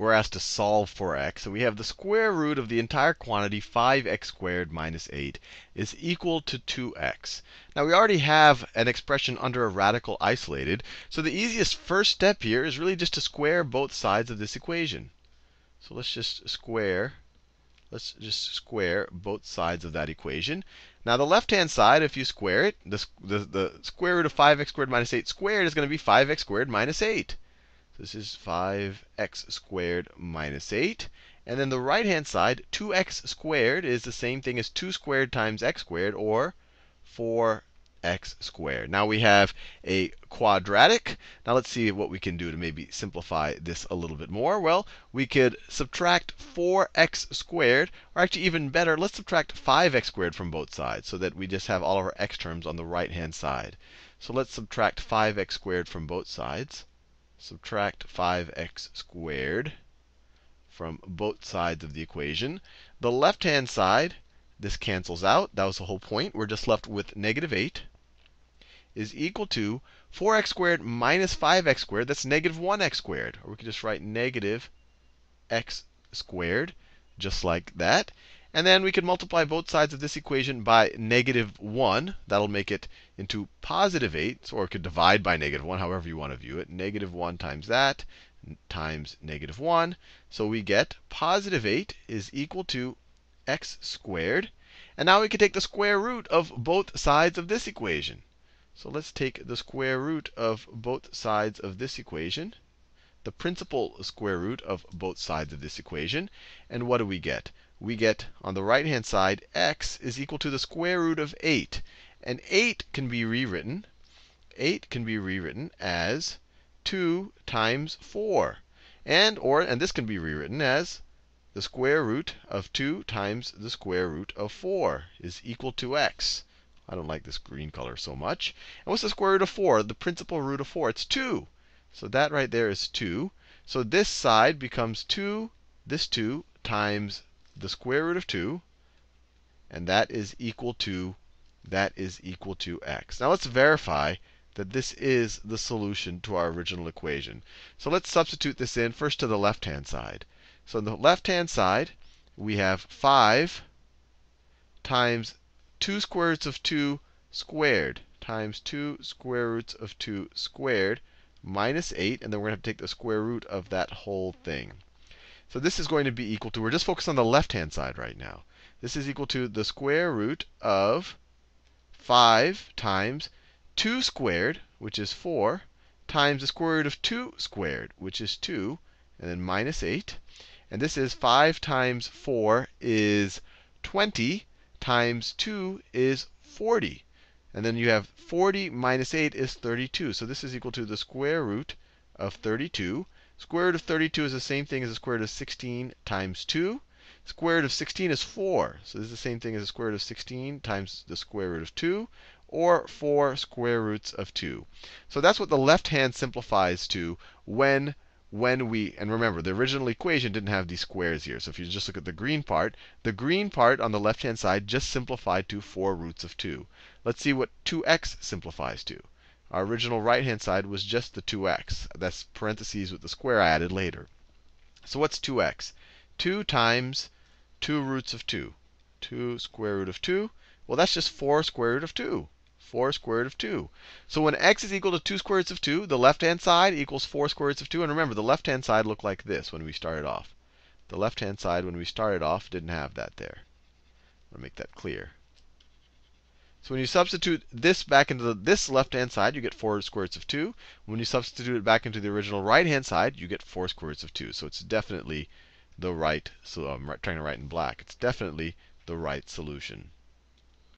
we're asked to solve for x. So we have the square root of the entire quantity 5x squared minus 8 is equal to 2x. Now we already have an expression under a radical isolated, so the easiest first step here is really just to square both sides of this equation. So let's just square let's just square both sides of that equation. Now the left-hand side, if you square it, the, the, the, square root of 5x squared minus 8 squared is going to be 5x squared minus 8. This is 5x squared minus 8. And then the right-hand side, 2x squared is the same thing as 2 squared times x squared, or 4x squared. Now we have a quadratic. Now let's see what we can do to maybe simplify this a little bit more. Well, we could subtract 4x squared, or actually even better, let's subtract 5x squared from both sides so that we just have all of our x terms on the right-hand side. So let's subtract 5x squared from both sides subtract 5x squared from both sides of the equation. The left-hand side, this cancels out. That was the whole point. We're just left with negative 8 is equal to 4x squared minus 5x squared. That's negative 1x squared. Or we could just write negative x squared, just like that. And then we could multiply both sides of this equation by negative 1. That'll make it into positive 8, or it could divide by negative 1, however you want to view it. Negative 1 times that times negative 1. So we get positive 8 is equal to x squared. And now we can take the square root of both sides of this equation. So let's take the square root of both sides of this equation, the principal square root of both sides of this equation. And what do we get? we get on the right-hand side, x is equal to the square root of 8. And 8 can be rewritten, 8 can be rewritten as 2 times 4. And or and this can be rewritten as the square root of 2 times the square root of 4 is equal to x. I don't like this green color so much. And what's the square root of 4? The principal root of 4, it's 2. So that right there is 2. So this side becomes 2, this 2 times the square root of 2, and that is equal to that is equal to x. Now let's verify that this is the solution to our original equation. So let's substitute this in first to the left-hand side. So on the left-hand side, we have 5 times 2 square roots of 2 squared times 2 square roots of 2 squared minus 8. And then we're going to take the square root of that whole thing. So this is going to be equal to, we're just focused on the left-hand side right now. This is equal to the square root of 5 times 2 squared, which is 4, times the square root of 2 squared, which is 2, and then minus 8. And this is 5 times 4 is 20, times 2 is 40. And then you have 40 minus 8 is 32. So this is equal to the square root of 32. Square root of 32 is the same thing as the square root of 16 times 2. Square root of 16 is 4. So this is the same thing as the square root of 16 times the square root of 2, or 4 square roots of 2. So that's what the left hand simplifies to when when we, and remember, the original equation didn't have these squares here. So if you just look at the green part, the green part on the left-hand side just simplified to 4 roots of 2. Let's see what 2x simplifies to. Our original right-hand side was just the 2x. That's parentheses with the square I added later. So what's 2x? 2 times 2 roots of 2. 2 square root of 2. Well, that's just 4 square root of 2. 4 square root of 2. So when x is equal to 2 square roots of 2, the left-hand side equals 4 square roots of 2. And remember, the left-hand side looked like this when we started off. The left-hand side when we started off didn't have that there. I'll make that clear. So when you substitute this back into the, this left-hand side, you get 4 square roots of 2. When you substitute it back into the original right-hand side, you get 4 square roots of 2. So it's definitely the right, so I'm trying to write in black, it's definitely the right solution.